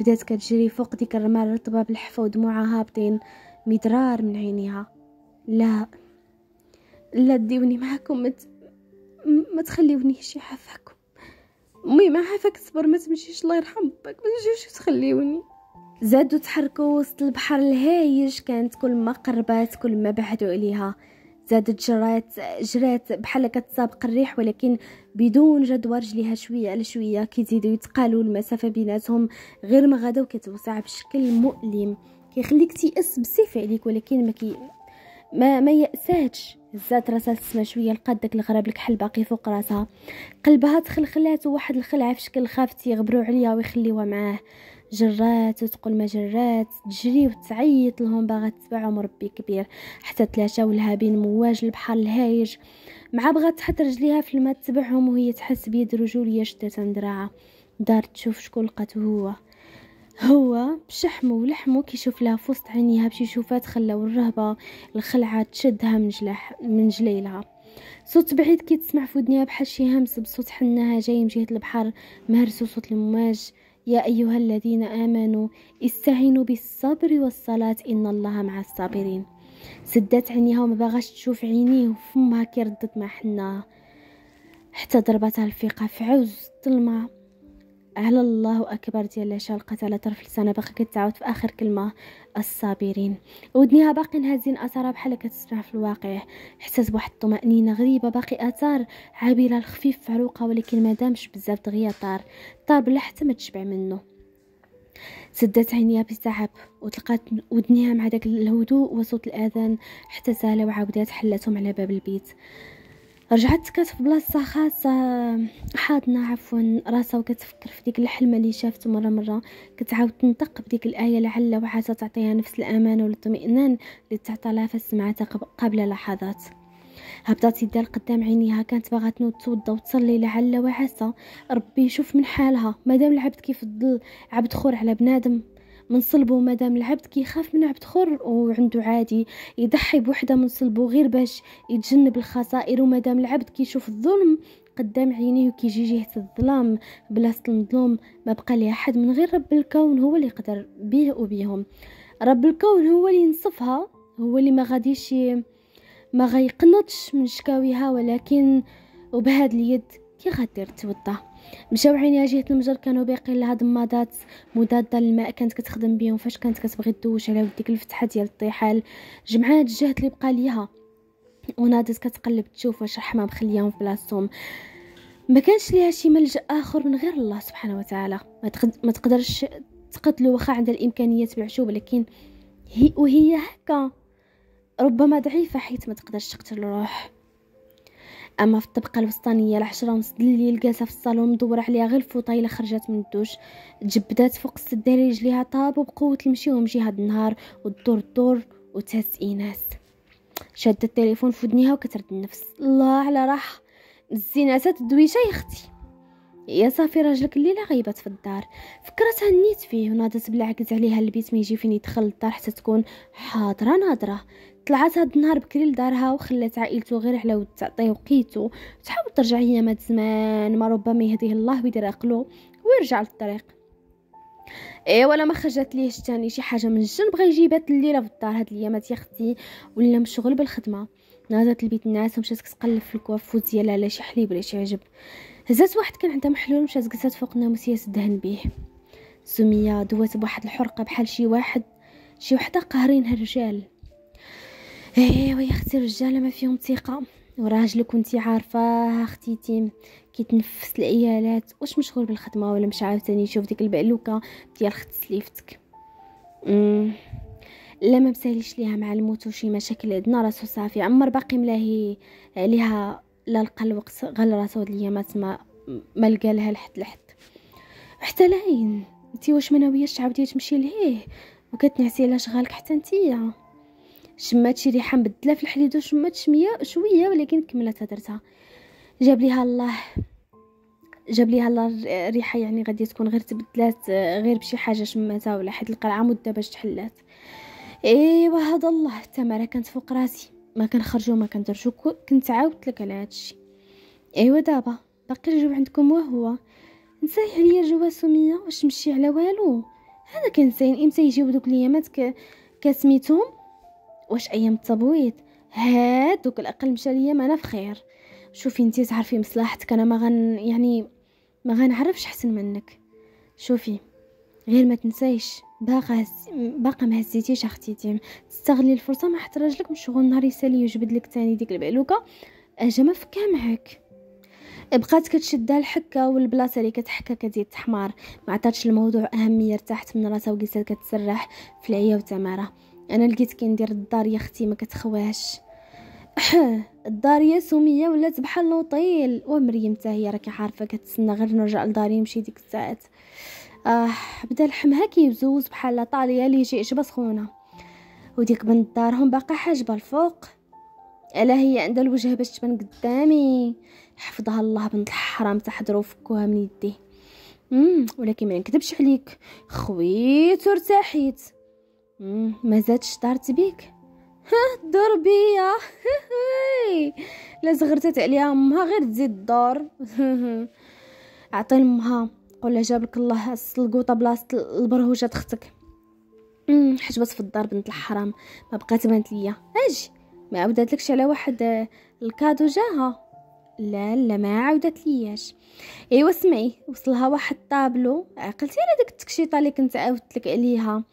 بدات كتجري فوق ديك الرمال الرطبه بالحفه ودموعها هابطين مدرار من عينيها لا لا ديوني معاكم ما مت... ما شي يعافاكم مي ما عافاك تصبر ما تمشيش الله يرحم باك ما تجيوش تخليوني زادوا تحركوا وسط البحر الهايج كانت كل ما قربات كل ما بعدوا عليها زادت جرات جرات بحال كتسابق الريح ولكن بدون جدوى رجليها شويه على شويه كيزيدوا يتقالوا المسافه بيناتهم غير ما غدا وكتوسع بشكل مؤلم كيخليك تيأس بزاف عليك ولكن ما كي ما ما يأساتش زاد راسها تسمع شويه لقات داك الغراب الكحل باقي فوق راسها قلبها تخلخلات وواحد الخلعه في شكل خاف تيغبروا عليها ويخليوها معاه جرات وتقول ما جرات تجري وتعيط لهم باغا تتبعهم ربي كبير حتى ثلاثة والهابين مواج البحر الهايج مع بغات تحط رجليها في الماء تتبعهم وهي تحس بيد رجوليا شدة دراعها دار تشوف شكون لقاتو هو هو بشحمو ولحمو كيشوف لها في وسط عينيها بشي شوفات خلاو الرهبة الخلعة تشدها من جلح من جليلها صوت بعيد كي تسمع في ودنيها بحال شي همس بصوت حناها جاي من جهة البحر مهرسو صوت الموج يا أيها الذين آمنوا استعينوا بالصبر والصلاة إن الله مع الصابرين سدات عينيها وما باغاش تشوف عينيه وفمها ردت ما حناها حتى ضربتها الفيقة في عوز الظلمه على الله أكبر ديال العشاء لقات على طرف لسانها باقي كتعاود في آخر كلمة الصابرين ودنيها باقي نهزين أثارها بحال كتسمع في الواقع حسيت بواحد الطمأنينة غريبة باقي أثار عابرة الخفيف في عروقة ولكن دامش بزاف دغيا طار طار بلا حتى ما تشبع منه سدات عينيها بالتعب وتلقات ودنيها مع داك الهدوء وصوت الاذان حتى سالا وعاودات حلاتهم على باب البيت رجعت كتف في بلاصه خاصه حاضنه عفوا راسها وكتفكر في ديك الحلمه اللي شافته مره مره كتعاود تنطق بديك الايه لعل وعسى تعطيها نفس الامان والاطمئنان اللي تعطى لها فسمعتها قبل لحظات هبطت يدها لقدام عينيها كانت باغا تنوض توضى وتصلي لعل وعسى ربي يشوف من حالها مادام العبد كيف الظل عبد خور على بنادم من صلبه مادام العبد كيخاف من عبد خر وعنده عادي يضحي بوحده من صلبه غير باش يتجنب الخسائر ومادام العبد كيشوف الظلم قدام عينيه وكيجي جهة الظلام بلاصة المظلوم ما بقى ليها حد من غير رب الكون هو اللي يقدر بيه وبيهم رب الكون هو اللي ينصفها هو اللي ما غاديش ما غيقنطش من شكاويها ولكن وبهاد اليد كي غدير توضى مشاو عينيها جهه المجر كانوا باقيين لها ضمادات مضاده للماء كانت كتخدم بهم فاش كانت كتبغي تدوش على وديك الفتحه ديال الطيحال جمعات الجهد اللي بقى ليها ونادت كتقلب تشوف واش الحمام خليهم في بلاصتهم ما كانش ليها شي ملجا اخر من غير الله سبحانه وتعالى ما تقدرش تقتلو واخا عندها الامكانيات بالعشوب لكن هي وهي هكا ربما ضعيفه حيت ما تقدرش تقتل الروح اما في الطبقه الوسطانيه العشرة ونص الليل جالسه في الصالون مدوره عليها غير الفوطه خرجت من الدوش تجبدات فوق السدة رجليها طابوا بقوه المشي ومشي هاد النهار والدور الدور وتهز ايناس شادة التليفون في ودنيها وكترد النفس الله على راح الزيناسات الدويشه يا اختي يا صافي راجلك الليله غيبت في الدار فكرت هنيت فيه ونادت بالعكس عليها البيت ما يجي فين يدخل الدار حتى تكون حاضره ناضره طلعت هاد النهار بكري لدارها وخلات عائلته غير على ود تعطيه وقيته تحاول ترجع هي ما زمان ما ربما يهديه الله ويدير عقلو ويرجع للطريق ايوا ولا ما خرجت ليه تاني شي حاجه من الجن بغا يجيبها الليله في الدار هاد الايامات يا اختي ولا مشغول بالخدمه نادت البيت الناس ومشات كتقلب في الكوافوت ديالها على شي حليب ولا شي عجب هزات واحد كان عندها محلول مشات جلست فوق ناموسيه تدهن بيه سميه دوات بواحد الحرقه بحال شي واحد شي وحده قهرينها الرجال ايوا يا اختي الرجاله ما فيهم ثقه وراجلك عارفه اختي تيم كيتنفس العيالات واش مشغول بالخدمه ولا مش عاوتاني يشوف ديك البعلوكه ديال خت سليفتك لا ما بساليش ليها مع الموت وشي مشاكل عندنا راسو صافي عمر باقي ملاهي عليها لا لقى الوقت غير راسو هاد ما ما ما لقى لها لحد لحد حتى لاين انت واش ما ناوياش تعاودي تمشي لهيه وكتنعسي على شغالك حتى نتيا شمات شي ريحه مبدله في الحديد وشمات شميه شويه ولكن كملت هدرتها جاب ليها الله جاب ليها الله الريحه يعني غادي تكون غير تبدلات غير بشي حاجه شماتها ولا حيت القرعه مده باش تحلات ايوا هذا الله حتى كانت فوق راسي ما كنخرجو ما كندرجو كنت عاودت لك على هادشي ايوا دابا باقي الجو عندكم وهو نسايح ليا جوا سميه واش نمشي على والو انا كنساين امتى يجيو دوك ليامات كسميتهم واش ايام التبويض هادوك الاقل مشى ليا ما انا في خير شوفي انتي تعرفي مصلحتك انا ما غن يعني ما غنعرفش احسن منك شوفي غير ما تنسايش باقا باقا ما هزيتيش اختي تستغلي الفرصه ما حتى راجلك من شغل نهار يسالي يجبد لك تاني ديك البعلوكه اجا ما معاك بقات كتشدها الحكه والبلاصه اللي كتحكى كتزيد تحمر ما عطاتش الموضوع اهميه ارتاحت من راسها وجلست كتسرح في العيا وتماره انا لقيت كندير الدار اختي ما كتخواش الدار يا سميه ولات بحال لوطيل ومريم حتى هي راكي عارفه كتسنى غير نرجع لداري نمشي ديك الساعات اه بدا لحمها كيبزوز بحال طاليه اللي شي عجبه سخونه وديك بنت دارهم باقا حاجبه الفوق الا هي عندها الوجه باش تبان قدامي حفظها الله بنت الحرام تحضروا فكوها من يديه ولكن ما نكذبش عليك خويت وارتاحيت ما زادش طارت بيك دور بيا لا زغرتت عليها امها غير تزيد الدور عطي لامها قول جابلك الله السلقوطه بلاصه البرهوجة اختك أمم، حجبت في الدار بنت الحرام ما بقات بانت ليا اجي ما عاودتلكش على واحد الكادو جاها لا لا ما عاودت لياش ايوا سمعي وصلها واحد الطابلو عقلتي على داك التكشيطه اللي كنت عاودت لك عليها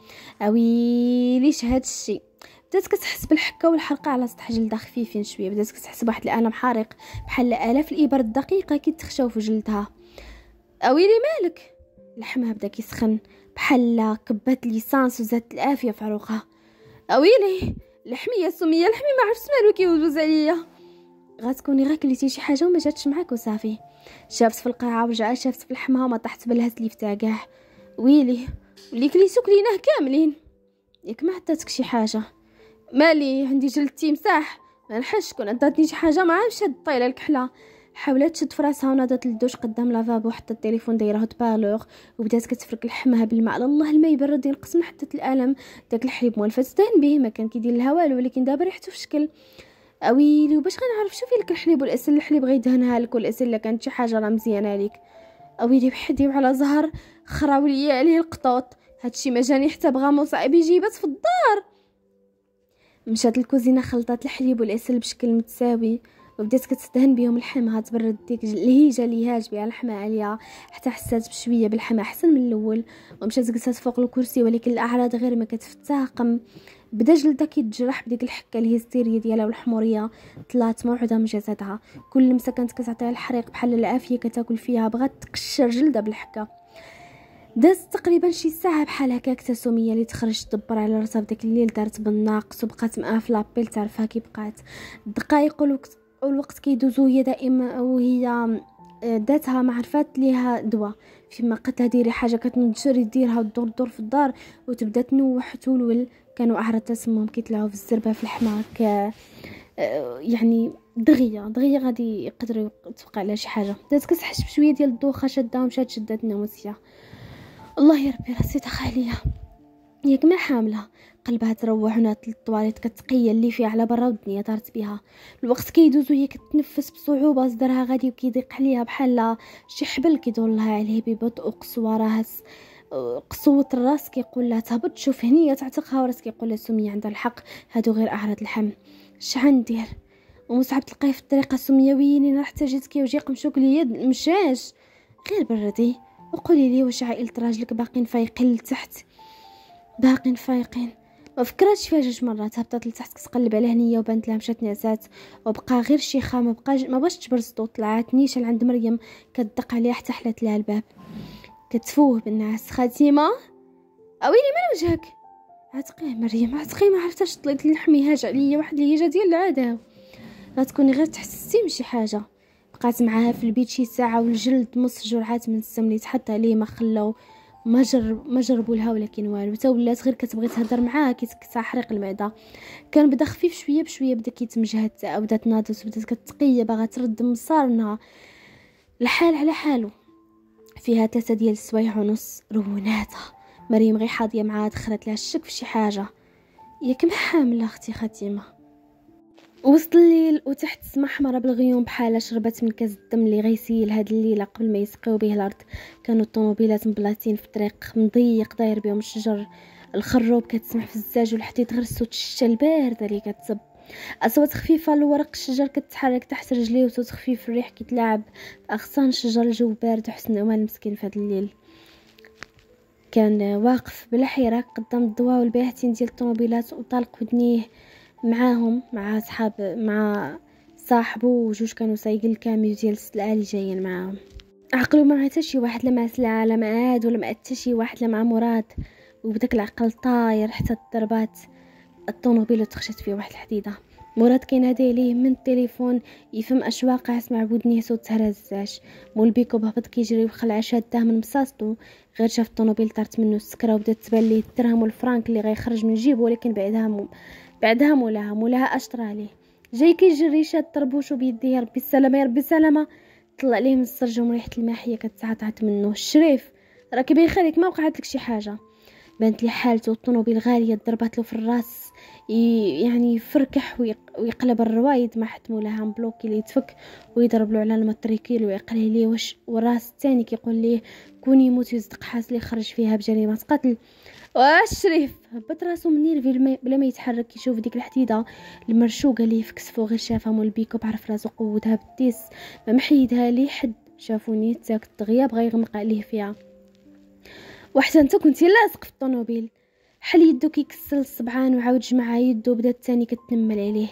اويليش هاد الشيء بدات كتحس بالحكه والحرقه على سطح جلدها خفيفين شويه بدات كتحس بواحد الالم حارق بحال الاف الابر الدقيقه كيتخشاو في جلدها اويلي مالك لحمها بدا كيسخن بحال كبات ليسانس وزادت الافيه في عروقها اويلي لحمي يا سميه لحمي ما عرفتش مالو كيوزوز عليا غتكوني غير كليتي شي حاجه وما جاتش معاك وصافي شافت في القاعه ورجعت شافت في الحماه وما طاحت بالها تليفتها كاع ويلي اللي كليتو كليناه كاملين ياك ما عطاتك شي حاجه مالي عندي جلد تمساح ما نحش كون عطاتني شي حاجه ما عادش هاد الطيله الكحله حاولات تشد فراسها ونادت للدوش قدام لافابو حتى التليفون دايره بالوغ وبدات كتفرك لحمها بالماء على الله الماء يبرد ينقص من حده الالم داك الحليب مول فتدان به ما كان كيدير لها والو ولكن دابا ريحته في شكل اويلي وباش غنعرف شوفي لك الحليب والاسل الحليب غيدهنها لك والاسل كانت شي حاجه راه مزيانه ليك اويلي بحدي وعلى زهر خراو ليا عليه القطوط هادشي ما جاني حتى بغا مصعب بس في الدار مشات للكوزينه خلطات الحليب والاسل بشكل متساوي وبدات كتدهن بهم الحمى تبرد ديك الهيجه اللي هاج بها الحمى عليها حتى حسات بشويه بالحمى احسن من الاول ومشات جلست فوق الكرسي ولكن الاعراض غير ما كتفتاقم بدا جلدها كيتجرح بديك الحكه الهستيريا ديالها والحموريه طلعت موعده من جسدها كل لمسه كانت كتعطيها الحريق بحال العافيه كتاكل فيها بغات تقشر جلدها بالحكه دازت تقريبا شي ساعه بحال هكاك تسوميه اللي تخرج تدبر على راسها فداك الليل دارت بالناقص وبقات معاها في لابيل تعرفها كي بقات الدقائق والوقت الوقت كيدوزو هي دائما وهي داتها آه، ما عرفات ليها دواء فيما قالت ديري حاجه كتنجر ديرها الدور دور في الدار وتبدا تنوح تولول كانوا أعرض كي كيطلعوا في الزربة في الحماك آه، يعني دغية دغية غادي يقدروا توقع على شي حاجة دازت كتحس بشوية ديال الدوخة شادة ومشات شدات الناموسية الله يربي راسي تخالية ياك ما حاملة قلبها تروح ونات للطواليت كتقيا اللي فيها على برا والدنيا دارت بها الوقت كيدوز وهي كتنفس بصعوبه صدرها غادي وكيضيق عليها بحال شي حبل كيدور لها عليه ببطء قصوى راها قصوت الراس كيقول لها تهبط شوف هنية تعتقها وراس كيقول لها سمية عندها الحق هادو غير أعراض الحمل ندير ومصعب تلقاه في الطريقة سمية ويني راه كي كيوجي قمشوك ليا مشاش غير بردي وقولي لي واش عائلة راجلك باقين فايقين لتحت باقين فايقين فكرات فيها جوج مرات هبطت لتحت كتقلب على هنية وبانت لها مشات نعسات وبقى غير شيخة ما بقاش ما باش تبرز طلعات نيشان عند مريم كدق عليها حتى حلات لها الباب كتفوه بالناس خاتمة اويلي من وجهك عتقيه مريم عتقيه ما عرفتش طلعت لحمي هاج عليا واحد الليجه ديال العذاب غتكوني غير تحسستي بشي حاجه بقات معاها في البيت شي ساعه والجلد مص جرعات من السم اللي تحط عليه ما خلاو ما جرب ما جربوا لها ولكن والو حتى ولات غير كتبغي تهضر معاها حريق المعده كان بدا خفيف شويه بشويه بدا كيتمجهد بدات ناضت بدات كتقيه باغا ترد مصارنها الحال على حاله فيها تلتة ديال السوايع ونص روناتها مريم غي حاضيه معاها دخلت لها الشك في شي حاجه ياك محامله اختي خاتمه وسط الليل وتحت السما حمرا بالغيوم بحالا شربت من كاس الدم اللي غيسيل هاد الليله قبل ما يسقيو به الارض كانوا الطوموبيلات مبلاتين في الطريق مضيق داير بيهم الشجر الخروب كتسمع في الزاج والحديد غير تشا الشتا البارده اللي كتصب اصوات خفيفه لورق الشجر كتحرك تحت رجليه وصوت خفيف الريح كيتلاعب اغصان الشجر الجو بارد وحسن امان مسكين في هذا الليل كان واقف بلا حيره قدام الضوا والباهتين ديال الطوموبيلات وطلق ودنيه معاهم مع صحاب مع صاحبو وجوج كانوا سايقين الكاميو ديال السلعه اللي جايين معاهم عقلو ما حتى شي واحد لا مع سلعه لا مع عاد ولا مع حتى شي واحد لا مع مراد وبداك العقل طاير حتى الضربات الطوموبيل تخشت فيه واحد الحديده مراد كينادي ليه من التليفون يفهم اش واقع سمع بودنيه صوت تهرزاش مول بيكو بهبط كيجري وخلع شاده من مصاصتو غير شاف الطوموبيل طارت منو السكره وبدات تبان ليه الدرهم والفرانك اللي غيخرج من جيبه ولكن بعدها مو بعدها مولاها مولاها اشطر عليه جاي كيجري شاد طربوشو بيديه ربي السلامه يا ربي السلامه طلع ليه من السرج ومريحه الماحيه كتعطعت منه الشريف راكي بيخليك ما وقعت لك شي حاجه بانت لي حالته الطوموبيل غاليه ضربات له في الراس يعني يفركح ويقلب الروايد ما حتمو لها مبلوك اللي يتفك ويضرب له على المطريكيل ويقلي ليه وش والراس الثاني كيقول ليه كوني موت يصدق حاس لي خرج فيها بجريمة قتل واشريف هبط راسو منير بلا ما يتحرك يشوف ديك الحديده المرشوقه اللي في كسفو غير شافها مول بيكو عرف راسو قوتها بالديس ما محيدها لي حد شافو نيت ساكت دغيا بغا يغمق عليه فيها وحتى انت كنتي لاصق في الطوموبيل حل يدو كيكسل الصبعان وعاود جمع يدو بدا تاني كتنمل عليه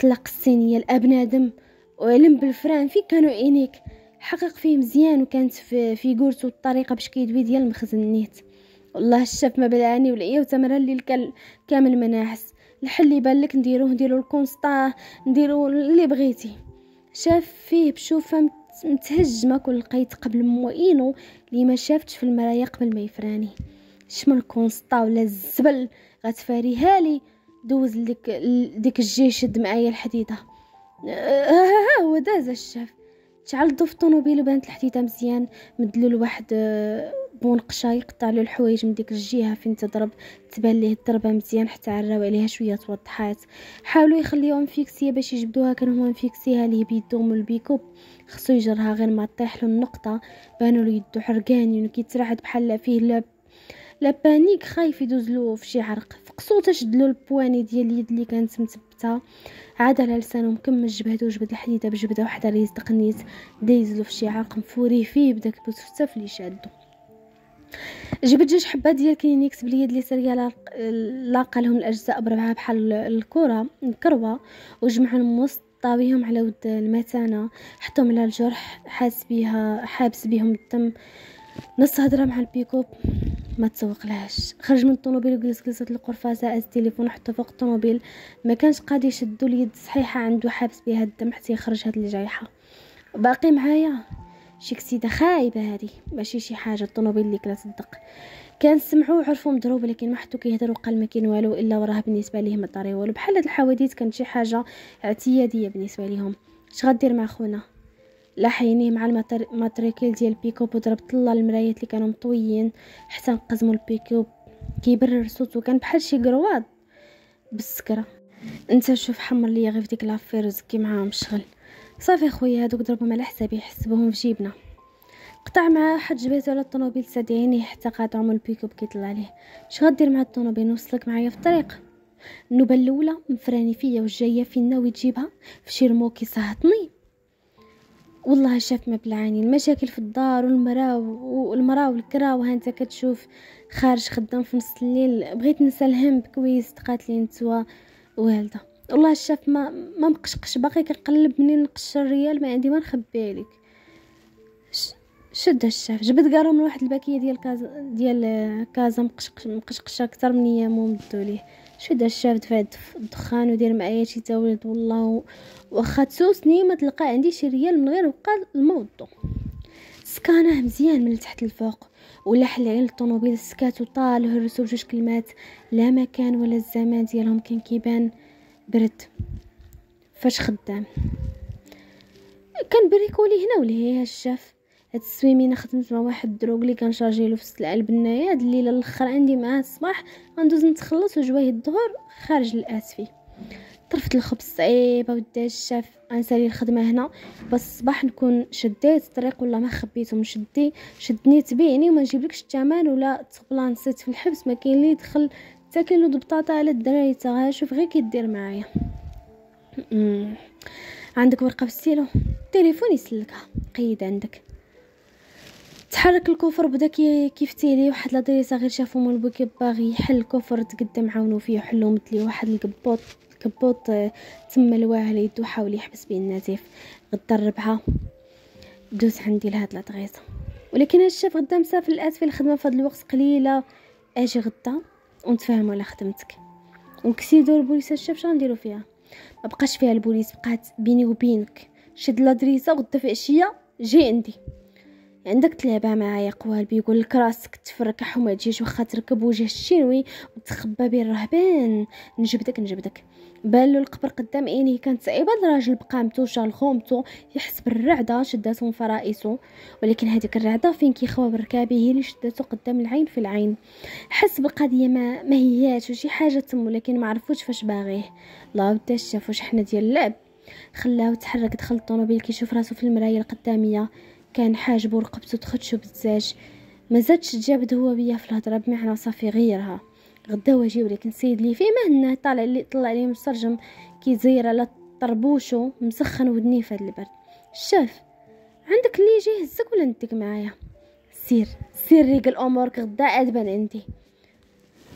طلق الصينيه الابن ادم وعلم بالفران فين كانوا عينيك حقق فيه مزيان وكانت في فيغورته الطريقه باش كيدوي ديال المخزن نيت والله الشاف ما بلعاني ولا لي الكل كامل مناحس الحل اللي بان لك نديروه نديرو الكونستا نديرو اللي بغيتي شاف فيه بشوفه متهجمه كل قيت قبل موينو اللي ما شافتش في المرايا قبل ما يفراني شمن كونسطا ولا الزبل غتفاريها لي دوز لك ديك الجي شد معايا الحديده آه، ها هو داز الشاف شعل في الطوموبيل وبانت الحديده مزيان مدلو لواحد قشاي يقطع له الحوايج من ديك الجهه فين تضرب تبان ليه الضربه مزيان حتى عراو عليها شويه توضحات حاولوا يخليوهم فيكسيه باش يجبدوها كان هما مفيكسيها ليه بيدهم البيكوب خصو يجرها غير ما طيح له النقطه بانوا له يدو حرقانين وكيتراحد بحال فيه لا لا بانيك خايف يدوز له في شي عرق فقصو تشد له البواني ديال اليد اللي كانت مثبته عاد على لسانه مكمل جبهته وجبد الحديده بجبده وحده اللي النيت دايز له في شي عرق مفوري فيه بداك بوتفته اللي شادو جبت جوج حبات ديال كلينيكس باليد اللي سريا لاقى لهم الاجزاء بربعه بحال الكره الكروه وجمعهم وسط طاويهم على ود المتانة حطهم على الجرح حاس بيها حابس بيهم الدم نص هضرة مع البيكوب ما تسوق لهاش خرج من الطوموبيل وجلس جلسة القرفة زائد التليفون حتى فوق الطوموبيل ما كانش قادر يشدو اليد صحيحة عنده حابس بها الدم حتى يخرج هاد الجايحة باقي معايا شي كسيدة خايبة هادي ماشي شي حاجة الطوموبيل اللي كلا صدق كان سمعوا وعرفوا مضروب لكن ما حتو كيهضروا قال ما كاين والو الا وراه بالنسبه ليهم الطريق والو بحال هاد الحواديت كانت شي حاجه اعتياديه بالنسبه ليهم اش غدير مع خونا لاح عينيه مع الماتريكيل ديال بيكوب وضربت الله المرايات اللي كانوا مطويين حتى نقزموا البيكوب كيبرر صوتو كان بحال شي قرواد بالسكره انت شوف حمر ليا غير في ديك لافير وزكي معاهم شغل صافي خويا هادوك ضربهم على حسابي حسبوهم في جيبنا قطع معاه حد جبيتو على الطوموبيل ساد عينيه حتى قاد من البيكوب كيطلع عليه اش غدير مع الطوموبيل نوصلك معايا في الطريق النوبه الاولى مفراني فيا وجايه فين ناوي تجيبها في شي رموكي صهطني والله شاف ما بلعاني المشاكل في الدار والمراو والمرا والكراوة هانتا كتشوف خارج خدام في نص الليل بغيت ننسى الهم بكويس تقاتلي نتوى والدة والله شاف ما ما مقشقش باقي كنقلب منين نقشر الريال ما عندي ما نخبي عليك شد الشاف جبد قارو من واحد الباكيه ديال كازا ديال كازا مقشقش مقشقشه اكثر من هي مو ليه شد الشاف دفع الدخان ودير معايا شي تاولد والله واخا تسوسني ما تلقى عندي شي ريال من غير بقى الموضوع سكانه مزيان من تحت الفوق ولا حل على الطوموبيل سكات وطال هرسو بجوج كلمات لا مكان ولا الزمان ديالهم كان كيبان برد فاش خدام كان بريكولي هنا ولهيه الشاف هاد السويمين خدمت مع واحد الدروك اللي كان شارجي له في القلب البنايه هاد الليله الاخر عندي معاه الصباح غندوز نتخلص وجوايه الظهر خارج الاسفي طرفت الخبز صعيبه وديت الشاف غنسالي الخدمه هنا بس الصباح نكون شديت الطريق والله ما خبيته مشدي شدي شدني تبيعني وما نجيبلكش الثمن ولا تبلانسيت في الحبس ما كاين اللي يدخل حتى كيلو بطاطا على الدراري تا شوف غير كيدير معايا عندك ورقه في السيلو تليفوني سلكها قيد عندك تحرك الكفر بدا كيفتي عليه واحد لادريسه غير مول بوكي باغي يحل الكفر تقدم عاونو فيه وحلو مثلي واحد الكبوط كبوط تما لواه على يدو حاول يحبس بيه النزيف غدا الربعه دوز عندي لهاد لادريسه ولكن هاد الشاف غدا مسافر للاسف الخدمه فهاد الوقت قليله اجي غدا ونتفاهموا على خدمتك ونكسيدو البوليس الشاف شنو نديرو فيها ما بقاش فيها البوليس بقات بيني وبينك شد لادريسه غدا في عشيه جي عندي عندك تلعب معايا قوال بيقول لك راسك تفركح وما تجيش واخا تركب وجه الشينوي وتخبى بين الرهبان نجبدك نجبدك بالو القبر قدام عينيه كانت صعيبه الراجل بقامتو متوشى خومتو يحس بالرعده شداتو من فرائسو ولكن هذيك الرعده فين كيخوى بركابه اللي شداتو قدام العين في العين حس بالقضيه ما ما هياش وشي حاجه تم ولكن ما عرفوش فاش باغيه الله ودا شاف واش حنا ديال اللعب خلاه تحرك دخل الطوموبيل كيشوف راسو في المرايه القداميه كان حاجبو ورقبته تخدشو بزاج ما زادش تجابد هو بيا في الهضره بمعنى صافي غيرها غدا واجي ولكن السيد لي فيه مهنا طالع لي طلع لي مسترجم كيزير على طربوشو مسخن ودنيه في هاد البرد شاف عندك اللي يجي يهزك ولا نديك معايا سير سير ريقل امورك غدا ادبان عندي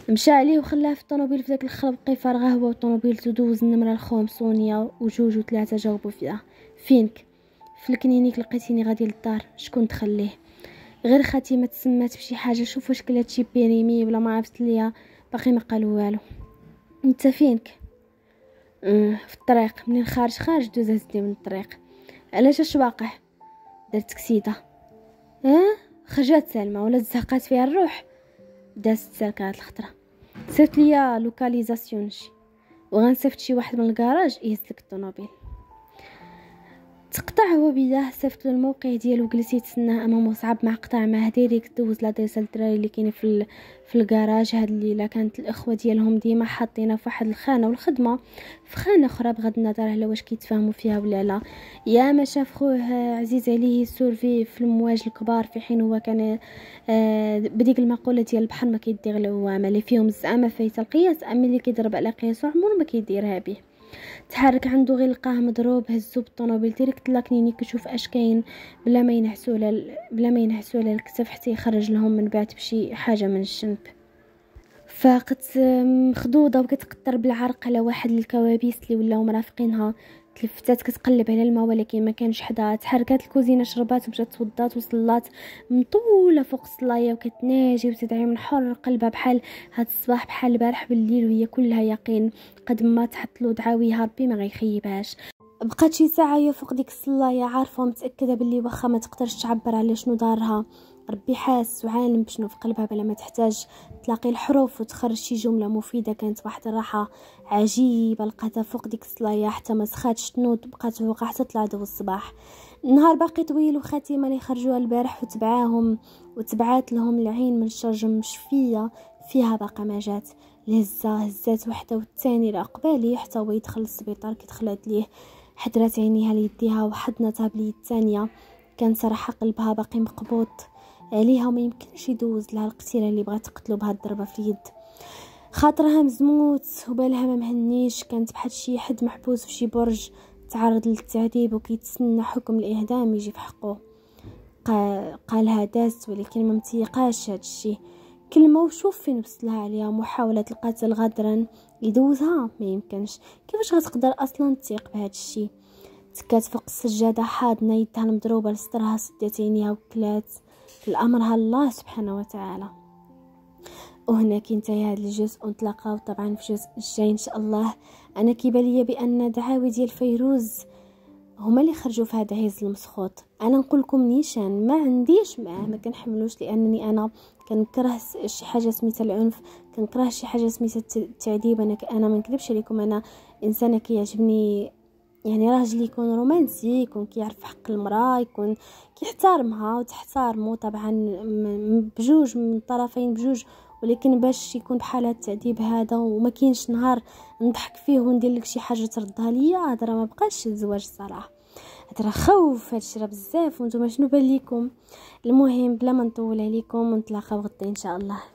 مشى عليه وخلاه في الطوموبيل في داك بقي فارغه هو وطوموبيلتو دوز النمره الخومسونيه وجوج وثلاثه جاوبوا فيها فينك في الكلينيك لقيتيني غادي للدار شكون تخليه غير خاتي ما تسمات بشي حاجه شوف واش كلات شي بيريمي ولا ما عرفت ليا باقي ما قالوا والو انت فينك أمم، في الطريق منين خارج خارج دوز هزتي من الطريق علاش اش واقع درت كسيده اه خرجات سلمى ولا تزهقات فيها الروح دازت سالكه هاد الخطره صيفط ليا لوكاليزاسيون شي وغنصيفط شي واحد من الكراج يهز لك الطوموبيل تقطع وبداه صيفط له الموقع ديالو جلس يتسناه امامه صعب مع قطع معاه ديريكت دوز لادريس الدراري اللي كاين في ال... في الكراج هاد الليله كانت الاخوه ديالهم ديما حاطينه في واحد الخانه والخدمه في خانه اخرى بغض النظر على واش كيتفاهموا فيها ولا لا يا ما شاف خوه عزيز عليه سورفي في المواج الكبار في حين هو كان آه، بديك المقوله ديال البحر ما كيدير هو اللي فيهم الزعامه فايت القياس اما اللي كيضرب على قياسو عمره ما كيديرها بيه تحرك عنده غير لقاه مضروب هزو بالطوموبيل ديريكت لاكنيني كيشوف اش كاين بلا ما ينحسوا على بلا ما ينحسوا على الكتف حتى يخرج لهم من بعد بشي حاجه من الشنب فقد مخضوضه وكتقطر بالعرق على واحد الكوابيس اللي ولاو مرافقينها تلفتات كتقلب على الماء ولكن ما كانش حدا تحركات الكوزينة شربات ومشات توضات وصلات مطولة فوق الصلاية وكتناجي وتدعي من حر قلبها بحال هاد الصباح بحال البارح بالليل وهي كلها يقين قد ما تحط له دعاويها ربي ما غيخيبهاش بقات شي ساعه هي فوق ديك الصلايه عارفه ومتاكده بلي واخا ما تقدرش تعبر على شنو دارها ربي حاس وعالم بشنو في قلبها بلا ما تحتاج تلاقي الحروف وتخرج شي جمله مفيده كانت واحد الراحه عجيبه لقاتها فوق ديك الصلايه حتى ما سخاتش تنوض بقات فوق حتى طلع ضو الصباح النهار باقي طويل وخاتمه اللي خرجوها البارح وتبعاهم وتبعات لهم العين من الشرجم شفيه فيها باقا ما جات الهزه هزات وحده والتاني لأقبالي حتى هو يدخل للسبيطار كي دخلت ليه حدرات عينيها ليديها وحضنتها باليد الثانيه كان صراحه قلبها باقي مقبوط عليها وما يمكنش يدوز لها القتيله اللي بغات تقتلو بهاد الضربه في اليد خاطرها مزموت وبالها ما مهنيش كانت بحال شي حد محبوس في شي برج تعرض للتعذيب وكيتسنى حكم الاعدام يجي في حقه قالها دازت ولكن ما متيقاش هادشي كلمه وشوف فين وصلها عليها محاوله القتل غدرا يدوزها ما يمكنش كيفاش غتقدر اصلا تثيق بهذا الشيء تكات فوق السجاده حاضنه يدها المضروبه لسترها سدات عينيها وكلات في الأمر الله سبحانه وتعالى وهنا كينتهي هذا الجزء ونتلاقاو طبعا في الجزء الجاي ان شاء الله انا كيبان بان دعاوي ديال فيروز هما اللي خرجوا في هذا هيز المسخوط انا نقول لكم نيشان ما عنديش معاه ما كنحملوش لانني انا كنكره شي حاجه سميتها العنف كنكره شي حاجه سميتها التعذيب انا انا ما نكذبش عليكم انا انسانه كيعجبني يعني راجل يكون رومانسي يكون كيعرف حق المراه يكون كيحترمها وتحترمه طبعا بجوج من الطرفين بجوج ولكن باش يكون بحال هاد التعذيب هذا وما كاينش نهار نضحك فيه وندير لك شي حاجه تردها ليا هذا راه ما بقاش الزواج الصراحه هذا راه خوف هادشي راه بزاف وانتم شنو بان المهم بلا ما نطول عليكم ونتلاقاو غدا ان شاء الله